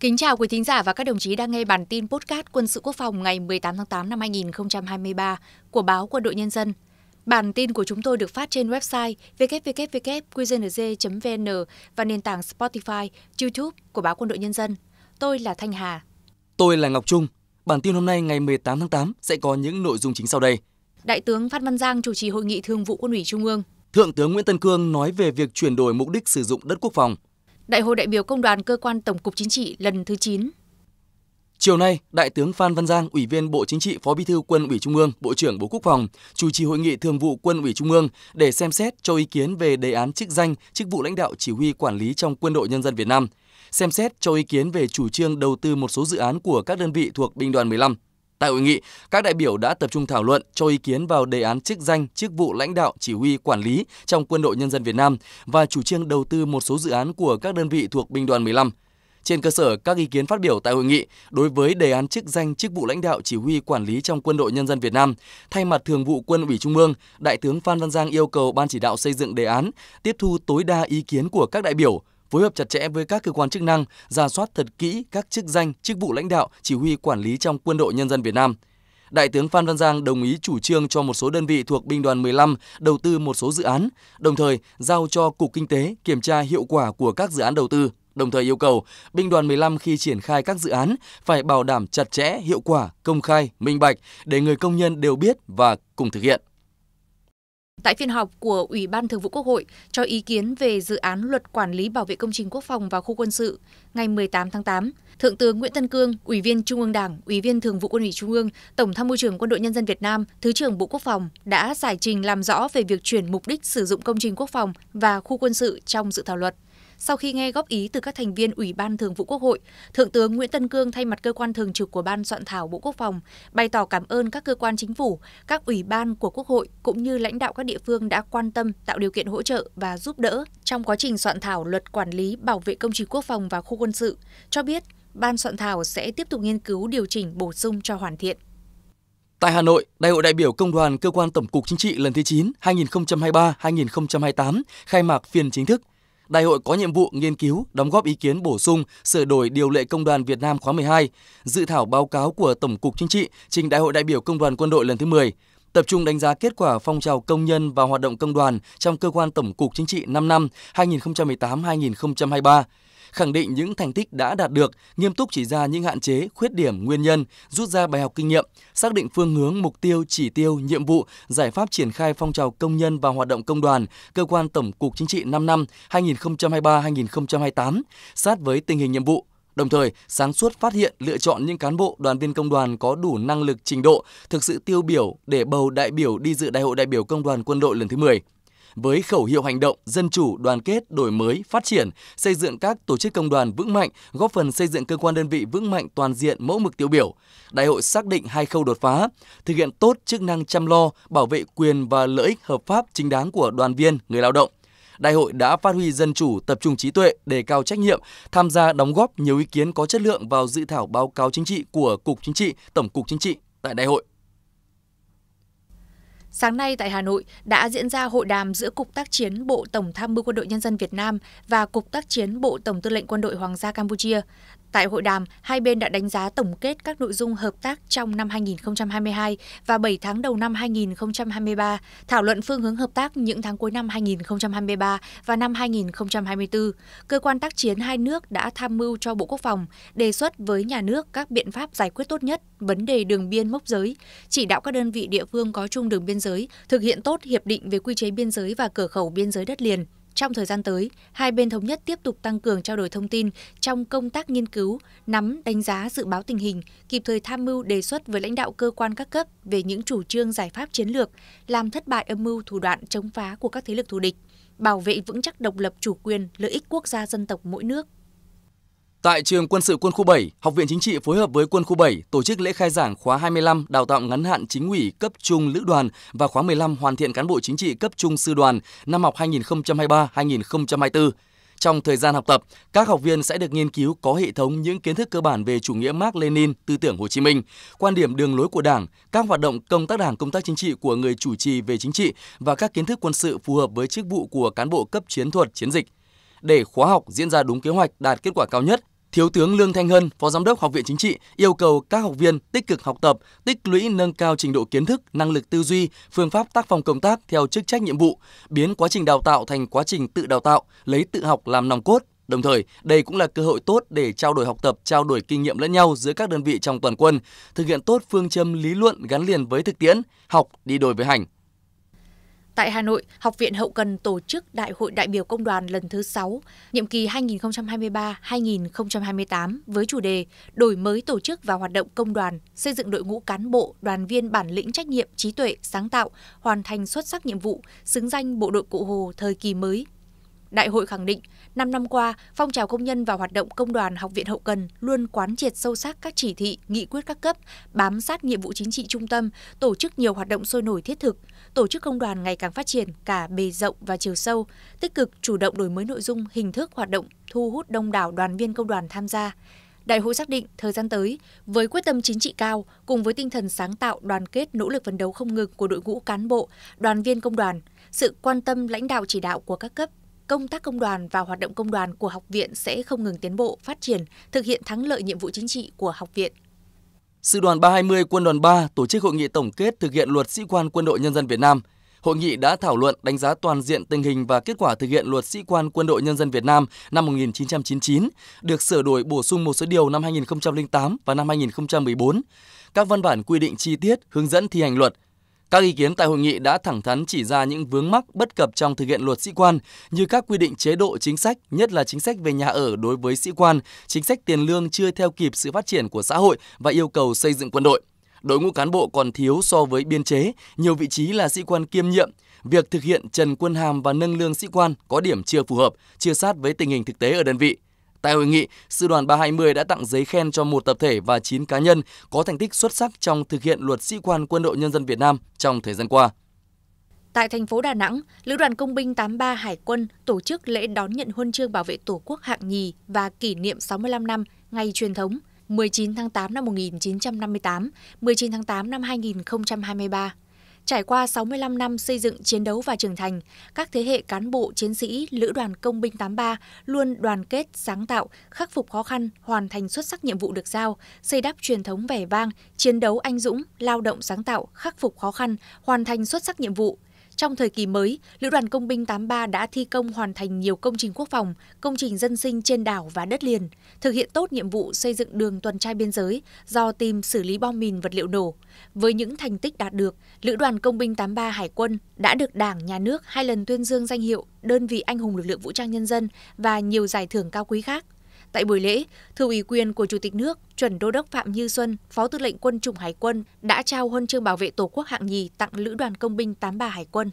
Kính chào quý thính giả và các đồng chí đang nghe bản tin podcast Quân sự Quốc phòng ngày 18 tháng 8 năm 2023 của báo Quân đội Nhân dân. Bản tin của chúng tôi được phát trên website www.qnz.vn và nền tảng Spotify, YouTube của báo Quân đội Nhân dân. Tôi là Thanh Hà. Tôi là Ngọc Trung. Bản tin hôm nay ngày 18 tháng 8 sẽ có những nội dung chính sau đây. Đại tướng Phan Văn Giang chủ trì hội nghị Thường vụ Quân ủy Trung ương. Thượng tướng Nguyễn Tân Cương nói về việc chuyển đổi mục đích sử dụng đất quốc phòng – Đại hội đại biểu Công đoàn Cơ quan Tổng cục Chính trị lần thứ 9. Chiều nay, Đại tướng Phan Văn Giang, Ủy viên Bộ Chính trị, Phó Bí thư Quân ủy Trung ương, Bộ trưởng Bộ Quốc phòng, chủ trì hội nghị Thường vụ Quân ủy Trung ương để xem xét cho ý kiến về đề án chức danh, chức vụ lãnh đạo chỉ huy quản lý trong Quân đội Nhân dân Việt Nam, xem xét cho ý kiến về chủ trương đầu tư một số dự án của các đơn vị thuộc binh đoàn 15. Tại hội nghị, các đại biểu đã tập trung thảo luận cho ý kiến vào đề án chức danh, chức vụ lãnh đạo chỉ huy quản lý trong Quân đội Nhân dân Việt Nam và chủ trương đầu tư một số dự án của các đơn vị thuộc binh đoàn 15. Trên cơ sở các ý kiến phát biểu tại hội nghị, đối với đề án chức danh chức vụ lãnh đạo chỉ huy quản lý trong Quân đội Nhân dân Việt Nam, thay mặt Thường vụ Quân ủy Trung ương, Đại tướng Phan Văn Giang yêu cầu Ban chỉ đạo xây dựng đề án tiếp thu tối đa ý kiến của các đại biểu, phối hợp chặt chẽ với các cơ quan chức năng, ra soát thật kỹ các chức danh, chức vụ lãnh đạo, chỉ huy quản lý trong quân đội nhân dân Việt Nam. Đại tướng Phan Văn Giang đồng ý chủ trương cho một số đơn vị thuộc binh đoàn 15 đầu tư một số dự án, đồng thời giao cho Cục Kinh tế kiểm tra hiệu quả của các dự án đầu tư. Đồng thời yêu cầu binh đoàn 15 khi triển khai các dự án phải bảo đảm chặt chẽ, hiệu quả, công khai, minh bạch để người công nhân đều biết và cùng thực hiện. Tại phiên họp của Ủy ban Thường vụ Quốc hội cho ý kiến về dự án luật quản lý bảo vệ công trình quốc phòng và khu quân sự ngày 18 tháng 8, Thượng tướng Nguyễn Tân Cương, Ủy viên Trung ương Đảng, Ủy viên Thường vụ Quân ủy Trung ương, Tổng tham mưu trưởng Quân đội Nhân dân Việt Nam, Thứ trưởng Bộ Quốc phòng đã giải trình làm rõ về việc chuyển mục đích sử dụng công trình quốc phòng và khu quân sự trong dự thảo luật. Sau khi nghe góp ý từ các thành viên Ủy ban Thường vụ Quốc hội, Thượng tướng Nguyễn Tân Cương thay mặt cơ quan thường trực của Ban soạn thảo Bộ Quốc phòng bày tỏ cảm ơn các cơ quan chính phủ, các ủy ban của Quốc hội cũng như lãnh đạo các địa phương đã quan tâm, tạo điều kiện hỗ trợ và giúp đỡ trong quá trình soạn thảo luật quản lý bảo vệ công trình quốc phòng và khu quân sự, cho biết Ban soạn thảo sẽ tiếp tục nghiên cứu điều chỉnh bổ sung cho hoàn thiện. Tại Hà Nội, Đại hội đại biểu Công đoàn Cơ quan Tổng cục Chính trị lần thứ 9 2023-2028 khai mạc phiên chính thức. Đại hội có nhiệm vụ nghiên cứu, đóng góp ý kiến bổ sung, sửa đổi điều lệ Công đoàn Việt Nam khóa 12, dự thảo báo cáo của Tổng cục Chính trị trình Đại hội đại biểu Công đoàn Quân đội lần thứ 10, tập trung đánh giá kết quả phong trào công nhân và hoạt động công đoàn trong cơ quan Tổng cục Chính trị 5 năm 2018-2023 khẳng định những thành tích đã đạt được, nghiêm túc chỉ ra những hạn chế, khuyết điểm, nguyên nhân, rút ra bài học kinh nghiệm, xác định phương hướng, mục tiêu, chỉ tiêu, nhiệm vụ, giải pháp triển khai phong trào công nhân và hoạt động công đoàn cơ quan Tổng cục Chính trị 5 năm 2023-2028 sát với tình hình nhiệm vụ đồng thời sáng suốt phát hiện lựa chọn những cán bộ đoàn viên công đoàn có đủ năng lực trình độ thực sự tiêu biểu để bầu đại biểu đi dự đại hội đại biểu công đoàn quân đội lần thứ 10 với khẩu hiệu hành động dân chủ, đoàn kết, đổi mới, phát triển, xây dựng các tổ chức công đoàn vững mạnh, góp phần xây dựng cơ quan đơn vị vững mạnh toàn diện mẫu mực tiêu biểu. Đại hội xác định hai khâu đột phá, thực hiện tốt chức năng chăm lo, bảo vệ quyền và lợi ích hợp pháp chính đáng của đoàn viên, người lao động đại hội đã phát huy dân chủ, tập trung trí tuệ, đề cao trách nhiệm, tham gia đóng góp nhiều ý kiến có chất lượng vào dự thảo báo cáo chính trị của Cục Chính trị, Tổng cục Chính trị tại đại hội. Sáng nay tại Hà Nội đã diễn ra hội đàm giữa Cục tác chiến Bộ Tổng tham mưu Quân đội Nhân dân Việt Nam và Cục tác chiến Bộ Tổng tư lệnh Quân đội Hoàng gia Campuchia. Tại hội đàm, hai bên đã đánh giá tổng kết các nội dung hợp tác trong năm 2022 và 7 tháng đầu năm 2023, thảo luận phương hướng hợp tác những tháng cuối năm 2023 và năm 2024. Cơ quan tác chiến hai nước đã tham mưu cho Bộ Quốc phòng đề xuất với nhà nước các biện pháp giải quyết tốt nhất vấn đề đường biên mốc giới, chỉ đạo các đơn vị địa phương có chung đường biên giới thực hiện tốt hiệp định về quy chế biên giới và cửa khẩu biên giới đất liền trong thời gian tới, hai bên thống nhất tiếp tục tăng cường trao đổi thông tin trong công tác nghiên cứu, nắm, đánh giá dự báo tình hình, kịp thời tham mưu đề xuất với lãnh đạo cơ quan các cấp về những chủ trương giải pháp chiến lược, làm thất bại âm mưu thủ đoạn chống phá của các thế lực thù địch, bảo vệ vững chắc độc lập chủ quyền, lợi ích quốc gia dân tộc mỗi nước Tại trường Quân sự Quân khu 7, Học viện Chính trị phối hợp với Quân khu 7 tổ chức lễ khai giảng khóa 25 đào tạo ngắn hạn chính ủy cấp trung lữ đoàn và khóa 15 hoàn thiện cán bộ chính trị cấp trung sư đoàn năm học 2023-2024. Trong thời gian học tập, các học viên sẽ được nghiên cứu có hệ thống những kiến thức cơ bản về chủ nghĩa Mark Lenin, tư tưởng Hồ Chí Minh, quan điểm đường lối của Đảng, các hoạt động công tác Đảng, công tác chính trị của người chủ trì về chính trị và các kiến thức quân sự phù hợp với chức vụ của cán bộ cấp chiến thuật, chiến dịch. Để khóa học diễn ra đúng kế hoạch đạt kết quả cao nhất, Thiếu tướng Lương Thanh Hân, Phó Giám đốc Học viện Chính trị, yêu cầu các học viên tích cực học tập, tích lũy nâng cao trình độ kiến thức, năng lực tư duy, phương pháp tác phong công tác theo chức trách nhiệm vụ, biến quá trình đào tạo thành quá trình tự đào tạo, lấy tự học làm nòng cốt. Đồng thời, đây cũng là cơ hội tốt để trao đổi học tập, trao đổi kinh nghiệm lẫn nhau giữa các đơn vị trong toàn quân, thực hiện tốt phương châm lý luận gắn liền với thực tiễn, học đi đôi với hành. Tại Hà Nội, Học viện Hậu cần tổ chức Đại hội đại biểu công đoàn lần thứ 6, nhiệm kỳ 2023-2028 với chủ đề Đổi mới tổ chức và hoạt động công đoàn, xây dựng đội ngũ cán bộ, đoàn viên bản lĩnh trách nhiệm, trí tuệ, sáng tạo, hoàn thành xuất sắc nhiệm vụ, xứng danh bộ đội cụ Hồ thời kỳ mới Đại hội khẳng định, 5 năm qua, phong trào công nhân và hoạt động công đoàn Học viện Hậu Cần luôn quán triệt sâu sắc các chỉ thị, nghị quyết các cấp, bám sát nhiệm vụ chính trị trung tâm, tổ chức nhiều hoạt động sôi nổi thiết thực, tổ chức công đoàn ngày càng phát triển cả bề rộng và chiều sâu, tích cực chủ động đổi mới nội dung, hình thức hoạt động, thu hút đông đảo đoàn viên công đoàn tham gia. Đại hội xác định thời gian tới, với quyết tâm chính trị cao cùng với tinh thần sáng tạo, đoàn kết, nỗ lực phấn đấu không ngừng của đội ngũ cán bộ, đoàn viên công đoàn, sự quan tâm lãnh đạo chỉ đạo của các cấp, công tác công đoàn và hoạt động công đoàn của học viện sẽ không ngừng tiến bộ, phát triển, thực hiện thắng lợi nhiệm vụ chính trị của học viện. Sư đoàn 320 Quân đoàn 3 tổ chức hội nghị tổng kết thực hiện luật sĩ quan quân đội nhân dân Việt Nam. Hội nghị đã thảo luận đánh giá toàn diện tình hình và kết quả thực hiện luật sĩ quan quân đội nhân dân Việt Nam năm 1999, được sửa đổi bổ sung một số điều năm 2008 và năm 2014. Các văn bản quy định chi tiết, hướng dẫn thi hành luật, các ý kiến tại hội nghị đã thẳng thắn chỉ ra những vướng mắc bất cập trong thực hiện luật sĩ quan như các quy định chế độ chính sách, nhất là chính sách về nhà ở đối với sĩ quan, chính sách tiền lương chưa theo kịp sự phát triển của xã hội và yêu cầu xây dựng quân đội. Đội ngũ cán bộ còn thiếu so với biên chế, nhiều vị trí là sĩ quan kiêm nhiệm. Việc thực hiện trần quân hàm và nâng lương sĩ quan có điểm chưa phù hợp, chưa sát với tình hình thực tế ở đơn vị. Tại hội nghị, Sư đoàn 320 đã tặng giấy khen cho một tập thể và 9 cá nhân có thành tích xuất sắc trong thực hiện luật sĩ quan quân đội nhân dân Việt Nam trong thời gian qua. Tại thành phố Đà Nẵng, Lữ đoàn Công binh 83 Hải quân tổ chức lễ đón nhận huân chương bảo vệ Tổ quốc hạng nhì và kỷ niệm 65 năm ngày truyền thống 19 tháng 8 năm 1958, 19 tháng 8 năm 2023. Trải qua 65 năm xây dựng, chiến đấu và trưởng thành, các thế hệ cán bộ chiến sĩ Lữ đoàn Công binh 83 luôn đoàn kết, sáng tạo, khắc phục khó khăn, hoàn thành xuất sắc nhiệm vụ được giao, xây đắp truyền thống vẻ vang, chiến đấu anh dũng, lao động sáng tạo, khắc phục khó khăn, hoàn thành xuất sắc nhiệm vụ, trong thời kỳ mới, Lữ đoàn Công binh 83 đã thi công hoàn thành nhiều công trình quốc phòng, công trình dân sinh trên đảo và đất liền, thực hiện tốt nhiệm vụ xây dựng đường tuần trai biên giới do tìm xử lý bom mìn vật liệu nổ. Với những thành tích đạt được, Lữ đoàn Công binh 83 Hải quân đã được Đảng, Nhà nước hai lần tuyên dương danh hiệu Đơn vị Anh hùng lực lượng vũ trang nhân dân và nhiều giải thưởng cao quý khác. Tại buổi lễ, thư ủy quyền của Chủ tịch nước, chuẩn đô đốc Phạm Như Xuân, Phó Tư lệnh Quân chủng Hải quân đã trao huân chương bảo vệ Tổ quốc hạng nhì tặng Lữ đoàn Công binh 83 Hải quân.